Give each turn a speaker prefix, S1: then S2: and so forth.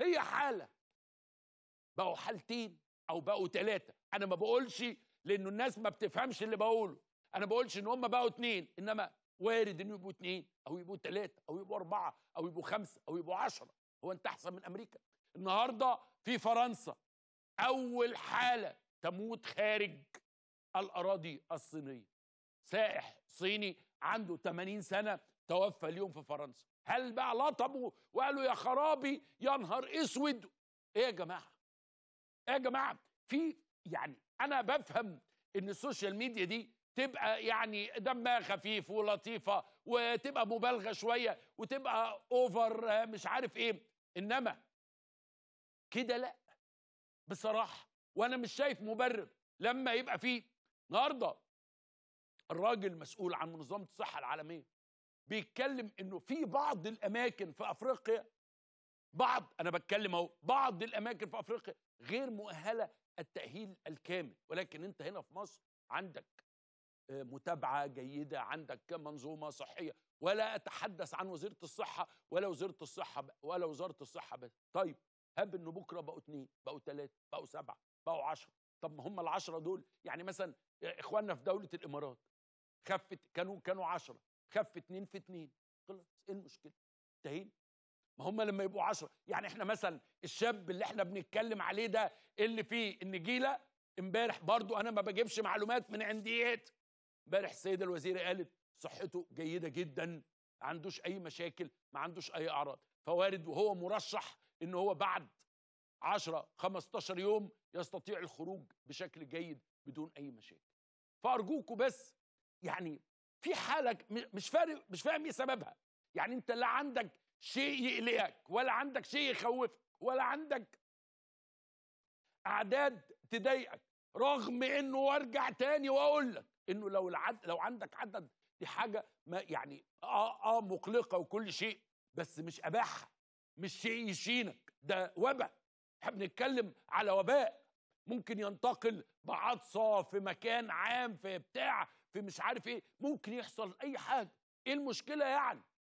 S1: هي حالة بقوا حالتين أو بقوا تلاتة أنا ما بقولش لأنه الناس ما بتفهمش اللي بقوله أنا بقولش إن هم بقوا اتنين إنما وارد إن يبقوا اتنين أو يبقوا تلاتة أو يبقوا أربعة أو يبقوا خمسة أو يبقوا عشرة هو أنت أحسن من أمريكا النهاردة في فرنسا أول حالة تموت خارج الأراضي الصينية سائح صيني عنده 80 سنة توفى اليوم في فرنسا هل بقى لطبوا وقالوا يا خرابي يا نهار اسود ايه يا جماعه ايه يا جماعه في يعني انا بفهم ان السوشيال ميديا دي تبقى يعني دمها خفيف ولطيفه وتبقى مبالغه شويه وتبقى اوفر مش عارف ايه انما كده لا بصراحه وانا مش شايف مبرر لما يبقى فيه النهارده الراجل مسؤول عن منظمه الصحه العالميه بيتكلم انه في بعض الاماكن في افريقيا بعض انا بتكلم اهو بعض الاماكن في افريقيا غير مؤهله التاهيل الكامل ولكن انت هنا في مصر عندك آه، متابعه جيده عندك منظومه صحيه ولا اتحدث عن وزيره الصحه ولا وزاره الصحه ولا وزاره الصحه بس طيب هب انه بكره بقوا اثنين بقوا ثلاثه بقوا سبعه بقوا عشرة طب ما هم العشرة دول يعني مثلا آه، اخواننا في دوله الامارات خفت كانوا كانوا 10 خف اتنين في اتنين خلاص ايه المشكله انتهينا ما هم لما يبقوا عشرة يعني احنا مثلا الشاب اللي احنا بنتكلم عليه ده اللي فيه النجيله امبارح برضو انا ما بجيبش معلومات من عنديات امبارح السيده الوزيره قالت صحته جيده جدا ما عندوش اي مشاكل ما عندوش اي اعراض فوارد وهو مرشح ان هو بعد 10 15 يوم يستطيع الخروج بشكل جيد بدون اي مشاكل فارجوكم بس يعني في حاله مش فارق مش فاهم ايه سببها يعني انت لا عندك شيء يقلقك ولا عندك شيء يخوفك ولا عندك اعداد تضايقك رغم انه وارجع تاني واقول لك انه لو العد لو عندك عدد دي حاجه ما يعني اه اه مقلقه وكل شيء بس مش اباحه مش شيء يشينك ده وباء احنا بنتكلم على وباء ممكن ينتقل بعطسه في مكان عام في بتاع في مش عارف ايه ممكن يحصل اي حاجه ايه المشكله يعني